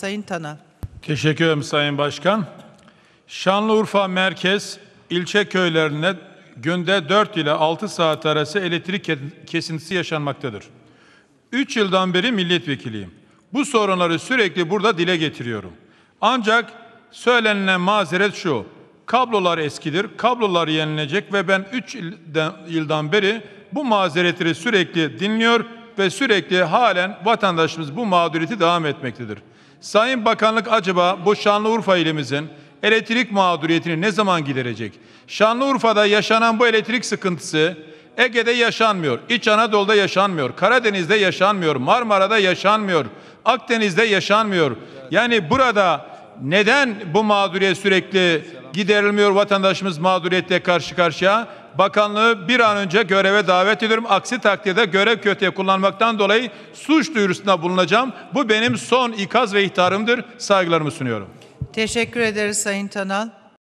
Sayın Tanal. Teşekkür ederim Sayın Başkan. Şanlıurfa merkez ilçe köylerine günde 4 ile 6 saat arası elektrik kesintisi yaşanmaktadır. 3 yıldan beri milletvekiliyim. Bu sorunları sürekli burada dile getiriyorum. Ancak söylenilen mazeret şu. Kablolar eskidir, kablolar yenilecek ve ben 3 yıldan beri bu mazeretleri sürekli dinliyorum ve sürekli halen vatandaşımız bu mağduriyeti devam etmektedir. Sayın Bakanlık acaba bu Şanlıurfa ilimizin elektrik mağduriyetini ne zaman giderecek? Şanlıurfa'da yaşanan bu elektrik sıkıntısı Ege'de yaşanmıyor, İç Anadolu'da yaşanmıyor, Karadeniz'de yaşanmıyor, Marmara'da yaşanmıyor, Akdeniz'de yaşanmıyor. Yani burada neden bu mağduriyet sürekli giderilmiyor. Vatandaşımız mağduriyetle karşı karşıya. Bakanlığı bir an önce göreve davet ediyorum. Aksi takdirde görev kötüye kullanmaktan dolayı suç duyurusunda bulunacağım. Bu benim son ikaz ve ihtarımdır. Saygılarımı sunuyorum. Teşekkür ederiz Sayın Tanal.